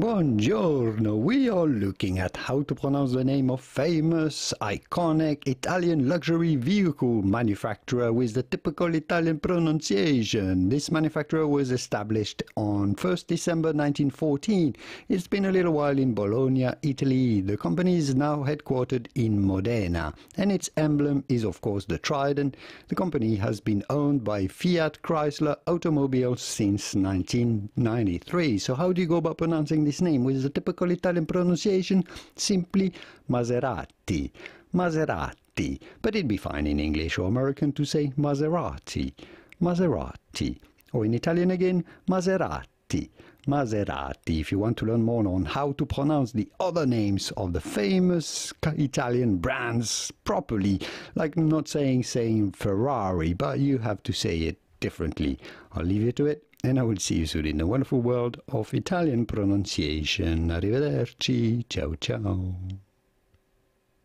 Buongiorno! We are looking at how to pronounce the name of famous, iconic Italian luxury vehicle manufacturer with the typical Italian pronunciation. This manufacturer was established on 1st December 1914. It's been a little while in Bologna, Italy. The company is now headquartered in Modena and its emblem is of course the trident. The company has been owned by Fiat Chrysler Automobiles since 1993. So how do you go about pronouncing his name with the typical Italian pronunciation, simply Maserati. Maserati. But it'd be fine in English or American to say Maserati. Maserati. Or in Italian again, Maserati. Maserati. If you want to learn more on how to pronounce the other names of the famous Italian brands properly, like not saying saying Ferrari, but you have to say it differently. I'll leave you to it and I will see you soon in the wonderful world of Italian pronunciation. Arrivederci. Ciao, ciao.